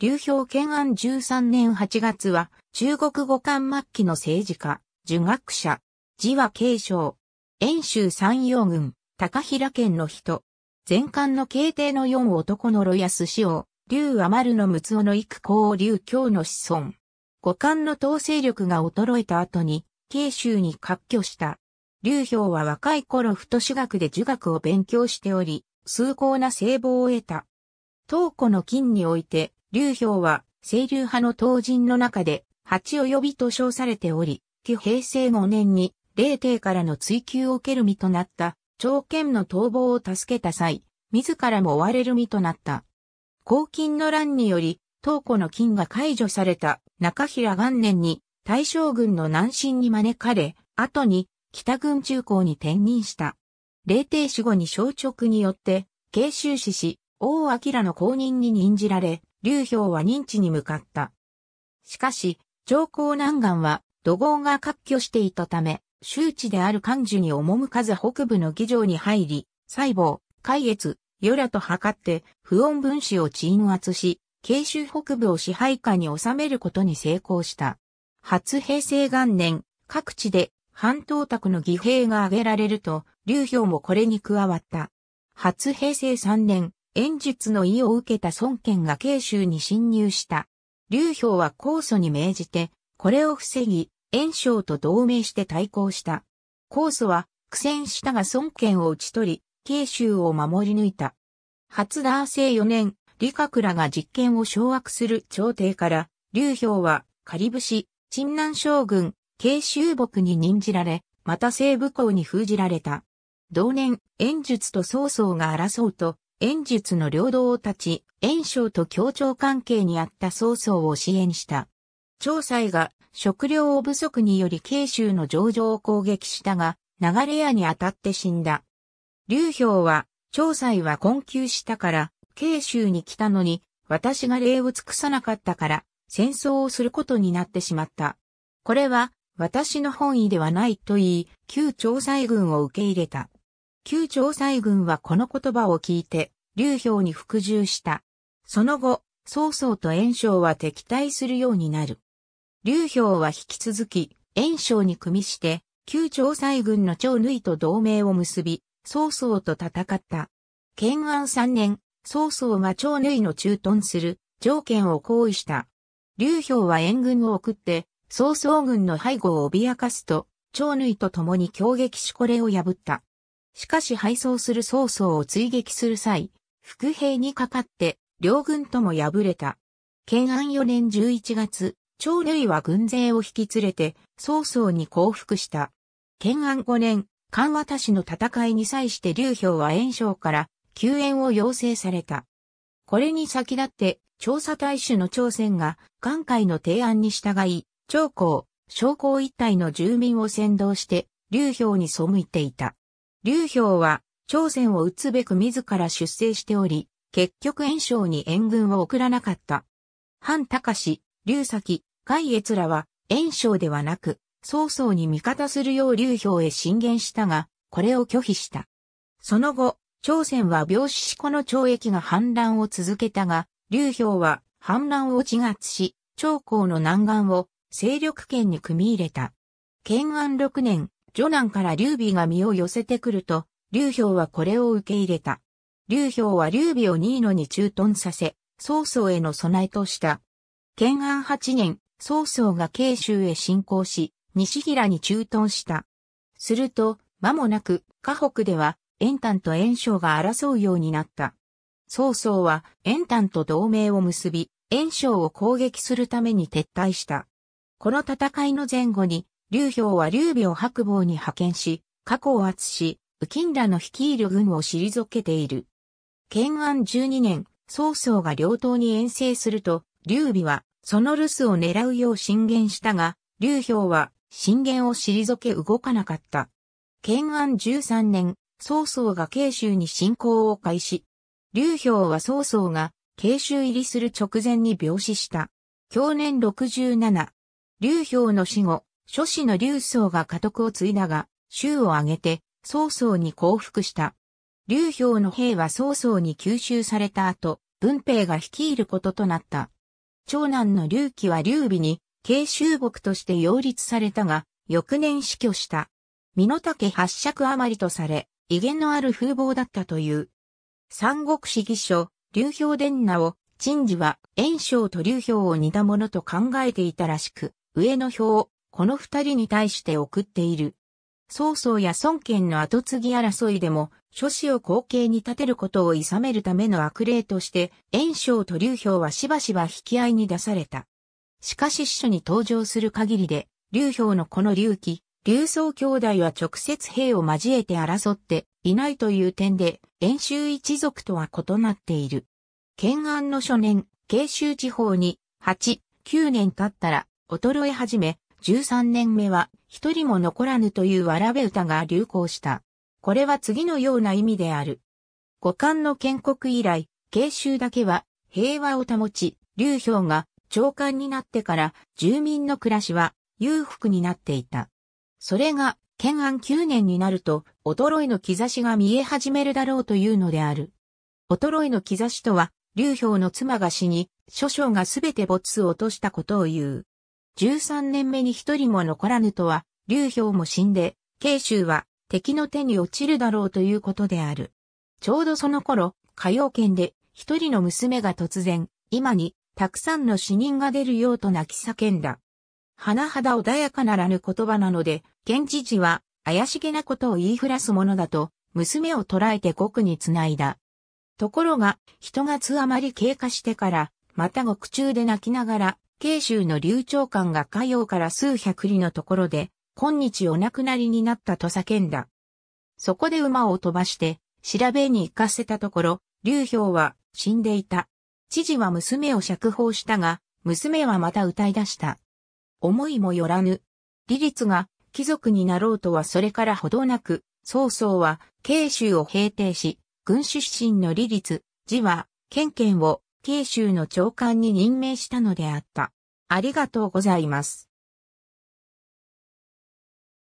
流氷建安13年8月は、中国五漢末期の政治家、儒学者、字は継承、遠州山陽郡、高平県の人、前漢の慶帝の四男の呂安氏を、劉余丸の六尾の育公を劉京の子孫。五漢の統制力が衰えた後に、慶州に割拠した。劉氷は若い頃太子学で儒学を勉強しており、崇高な聖望を得た。東古の金において、劉氷は、清流派の党人の中で、八及びと称されており、旧平成5年に、霊帝からの追及を受ける身となった、朝剣の逃亡を助けた際、自らも追われる身となった。黄金の乱により、東湖の金が解除された中平元年に大将軍の南進に招かれ、後に北軍中高に転任した。霊帝死後に小直によって、慶州市し、王明の公認に任じられ、劉氷は認知に向かった。しかし、上皇南岸は、土豪が割拠していたため、周知である漢樹に赴かず北部の議場に入り、細胞、海越、与良と測って、不穏分子を鎮圧し、慶州北部を支配下に収めることに成功した。初平成元年、各地で半島卓の義兵が挙げられると、劉氷もこれに加わった。初平成3年、演術の意を受けた孫権が慶州に侵入した。劉氷は控訴に命じて、これを防ぎ、炎章と同盟して対抗した。控訴は苦戦したが孫権を打ち取り、慶州を守り抜いた。初男性4年、李閣らが実権を掌握する朝廷から、劉氷は、仮節、陳南将軍、慶州牧に任じられ、また西部港に封じられた。同年、炎術と曹操が争うと、演術の領導を立ち、炎章と協調関係にあった曹操を支援した。長妻が食料不足により慶州の上場を攻撃したが、流れ屋に当たって死んだ。劉氷は、長妻は困窮したから、慶州に来たのに、私が礼を尽くさなかったから、戦争をすることになってしまった。これは、私の本意ではないと言い、旧長妻軍を受け入れた。旧朝西軍はこの言葉を聞いて、劉氷に服従した。その後、曹操と袁紹は敵対するようになる。劉氷は引き続き、袁紹に組みして、旧朝西軍の長縫と同盟を結び、曹操と戦った。建安3年、曹操が長縫の駐屯する条件を行為した。劉氷は援軍を送って、曹操軍の背後を脅かすと、長縫と共に強撃しこれを破った。しかし敗走する曹操を追撃する際、伏兵にかかって、両軍とも敗れた。建安4年11月、長類は軍勢を引き連れて、曹操に降伏した。建安5年、関和田氏の戦いに際して劉表は炎章から救援を要請された。これに先立って、調査大使の朝鮮が、眼界の提案に従い、長江、将校一帯の住民を先導して、劉氷に背いていた。劉氷は、朝鮮を撃つべく自ら出征しており、結局炎章に援軍を送らなかった。反隆、劉崎、海越らは、炎章ではなく、曹操に味方するよう劉氷へ進言したが、これを拒否した。その後、朝鮮は病死子の懲役が反乱を続けたが、劉氷は反乱を自月し、長江の南岸を勢力圏に組み入れた。建安6年、女男から劉備が身を寄せてくると、劉氷はこれを受け入れた。劉氷は劉備をニーノに駐屯させ、曹操への備えとした。建安8年、曹操が慶州へ侵攻し、西平に駐屯した。すると、間もなく、河北では、炎丹と炎章が争うようになった。曹操は、炎丹と同盟を結び、炎章を攻撃するために撤退した。この戦いの前後に、劉氷は劉備を白坊に派遣し、過去を圧し、右近らの率いる軍を退けている。建安12年、曹操が両党に遠征すると、劉備は、その留守を狙うよう進言したが、劉氷は、進言を退け動かなかった。建安13年、曹操が慶州に侵攻を開始。劉氷は曹操が、慶州入りする直前に病死した。去年67。劉氷の死後、諸子の劉宗が家督を継いだが、州を挙げて、曹操に降伏した。劉表の兵は曹操に吸収された後、文兵が率いることとなった。長男の劉貴は劉備に、慶州牧として擁立されたが、翌年死去した。身の丈八尺余りとされ、威厳のある風貌だったという。三国志義書、劉表伝名を、陳治は、炎章と劉表を似たものと考えていたらしく、上の表、この二人に対して送っている。曹操や孫権の後継ぎ争いでも、諸子を後継に立てることを諌めるための悪霊として、袁紹と劉表はしばしば引き合いに出された。しかし司書に登場する限りで、劉表のこの劉貴、劉宗兄弟は直接兵を交えて争っていないという点で、遠州一族とは異なっている。建安の初年、慶州地方に、8、9年経ったら、衰え始め、13年目は一人も残らぬというわらべ歌が流行した。これは次のような意味である。五冠の建国以来、慶州だけは平和を保ち、劉氷が長官になってから住民の暮らしは裕福になっていた。それが、建安9年になると、衰えの兆しが見え始めるだろうというのである。衰えの兆しとは、劉氷の妻が死に、諸将がすべて没を落としたことを言う。13年目に一人も残らぬとは、劉氷も死んで、慶州は敵の手に落ちるだろうということである。ちょうどその頃、歌謡圏で一人の娘が突然、今にたくさんの死人が出るようと泣き叫んだ。花肌穏やかならぬ言葉なので、現知事は怪しげなことを言いふらすものだと、娘を捉えて獄に繋いだ。ところが、人がつあまり経過してから、また獄中で泣きながら、慶州の流長官が海洋から数百里のところで、今日お亡くなりになったと叫んだ。そこで馬を飛ばして、調べに行かせたところ、劉氷は死んでいた。知事は娘を釈放したが、娘はまた歌い出した。思いもよらぬ。理律が貴族になろうとはそれからほどなく、曹操は慶州を平定し、軍出身の理律、字は、県県を慶州の長官に任命したのであった。ありがとうございます。